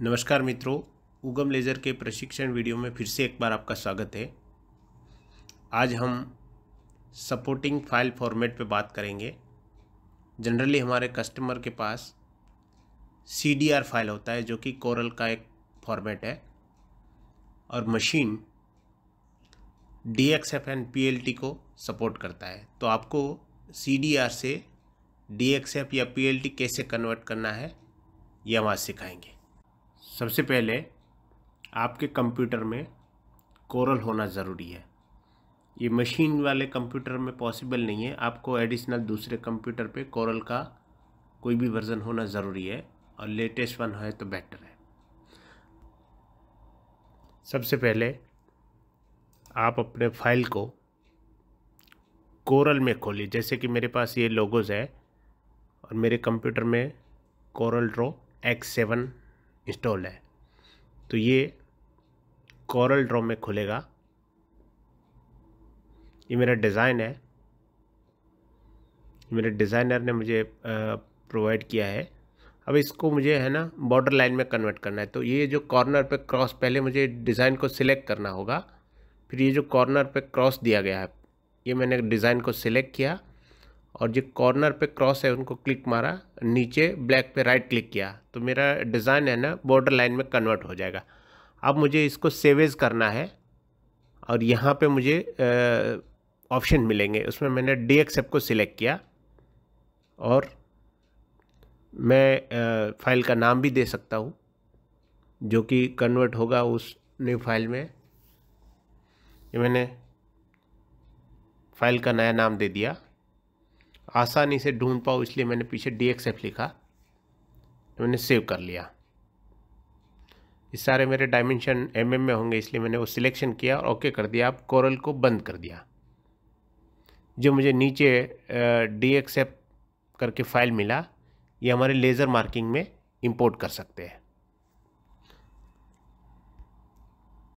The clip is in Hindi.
नमस्कार मित्रों उगम लेज़र के प्रशिक्षण वीडियो में फिर से एक बार आपका स्वागत है आज हम सपोर्टिंग फाइल फॉर्मेट पे बात करेंगे जनरली हमारे कस्टमर के पास सी फाइल होता है जो कि कोरल का एक फॉर्मेट है और machine D X F and P L T को सपोर्ट करता है तो आपको सी डी आर से डी एक्स एफ या पी एल टी कैसे कन्वर्ट करना है यह हम आज सिखाएंगे सबसे पहले आपके कंप्यूटर में कोरल होना ज़रूरी है ये मशीन वाले कंप्यूटर में पॉसिबल नहीं है आपको एडिशनल दूसरे कंप्यूटर पे कोरल का कोई भी वर्ज़न होना ज़रूरी है और लेटेस्ट वन है तो बेटर है सबसे पहले आप अपने फाइल को कोरल में खोलिए जैसे कि मेरे पास ये लोगोज़ है और मेरे कंप्यूटर में Corel draw X seven install है तो ये कॉरल ड्रॉ में खुलेगा ये मेरा डिज़ाइन है मेरे डिज़ाइनर ने मुझे प्रोवाइड किया है अब इसको मुझे है ना बॉर्डर लाइन में कन्वर्ट करना है तो ये जो कॉर्नर पे क्रॉस पहले मुझे डिज़ाइन को सिलेक्ट करना होगा फिर ये जो कॉर्नर पे क्रॉस दिया गया है ये मैंने डिज़ाइन को सिलेक्ट किया और जो कॉर्नर पे क्रॉस है उनको क्लिक मारा नीचे ब्लैक पे राइट क्लिक किया तो मेरा डिज़ाइन है ना बॉर्डर लाइन में कन्वर्ट हो जाएगा अब मुझे इसको सेवेज करना है और यहाँ पे मुझे ऑप्शन मिलेंगे उसमें मैंने डी एक्सएप को सिलेक्ट किया और मैं फाइल का नाम भी दे सकता हूँ जो कि कन्वर्ट होगा उस न्यू फाइल में ये मैंने फाइल का नया नाम दे दिया आसानी से ढूंढ पाओ इसलिए मैंने पीछे डी एक्स एफ लिखा तो मैंने सेव कर लिया इस सारे मेरे डायमेंशन एम एम में होंगे इसलिए मैंने वो सिलेक्शन किया और ओके कर दिया आप कोरल को बंद कर दिया जो मुझे नीचे डी एक्स करके फाइल मिला ये हमारे लेज़र मार्किंग में इंपोर्ट कर सकते हैं